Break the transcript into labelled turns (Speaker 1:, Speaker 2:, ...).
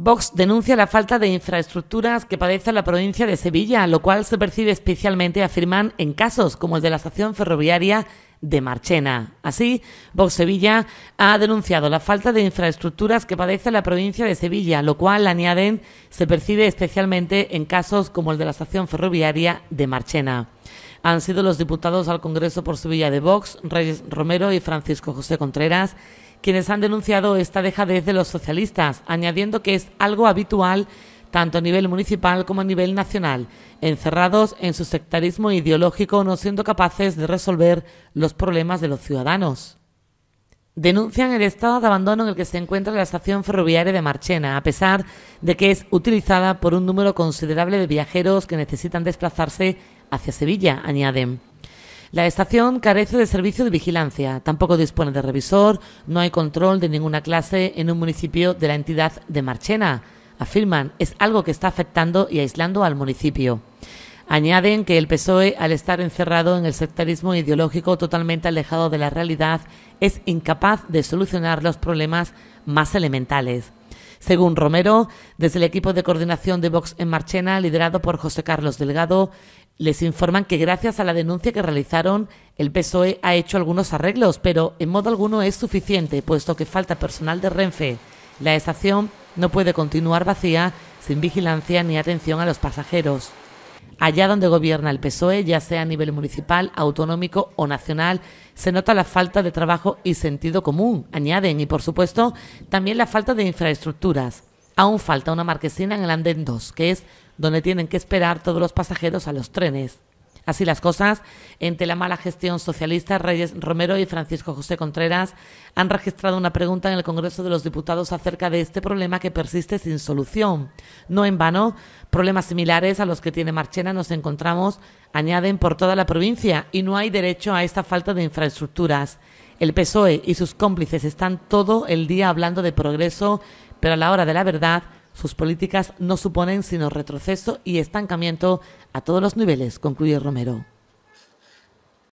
Speaker 1: Vox denuncia la falta de infraestructuras que padece la provincia de Sevilla, lo cual se percibe especialmente, afirman, en casos como el de la estación ferroviaria de Marchena. Así, Vox Sevilla ha denunciado la falta de infraestructuras que padece la provincia de Sevilla, lo cual, añaden, se percibe especialmente en casos como el de la estación ferroviaria de Marchena han sido los diputados al Congreso por Sevilla de Vox, Reyes Romero y Francisco José Contreras, quienes han denunciado esta dejadez de los socialistas, añadiendo que es algo habitual tanto a nivel municipal como a nivel nacional, encerrados en su sectarismo ideológico, no siendo capaces de resolver los problemas de los ciudadanos. Denuncian el estado de abandono en el que se encuentra la estación ferroviaria de Marchena, a pesar de que es utilizada por un número considerable de viajeros que necesitan desplazarse hacia Sevilla, añaden. La estación carece de servicio de vigilancia, tampoco dispone de revisor, no hay control de ninguna clase en un municipio de la entidad de Marchena. Afirman, es algo que está afectando y aislando al municipio. Añaden que el PSOE, al estar encerrado en el sectarismo ideológico totalmente alejado de la realidad, es incapaz de solucionar los problemas más elementales. Según Romero, desde el equipo de coordinación de Vox en Marchena, liderado por José Carlos Delgado, les informan que gracias a la denuncia que realizaron, el PSOE ha hecho algunos arreglos, pero en modo alguno es suficiente, puesto que falta personal de Renfe. La estación no puede continuar vacía sin vigilancia ni atención a los pasajeros. Allá donde gobierna el PSOE, ya sea a nivel municipal, autonómico o nacional, se nota la falta de trabajo y sentido común, añaden, y por supuesto también la falta de infraestructuras aún falta una marquesina en el andén 2, que es donde tienen que esperar todos los pasajeros a los trenes. Así las cosas, entre la mala gestión socialista, Reyes Romero y Francisco José Contreras han registrado una pregunta en el Congreso de los Diputados acerca de este problema que persiste sin solución. No en vano, problemas similares a los que tiene Marchena nos encontramos, añaden, por toda la provincia y no hay derecho a esta falta de infraestructuras. El PSOE y sus cómplices están todo el día hablando de progreso pero a la hora de la verdad, sus políticas no suponen sino retroceso y estancamiento a todos los niveles, concluye Romero.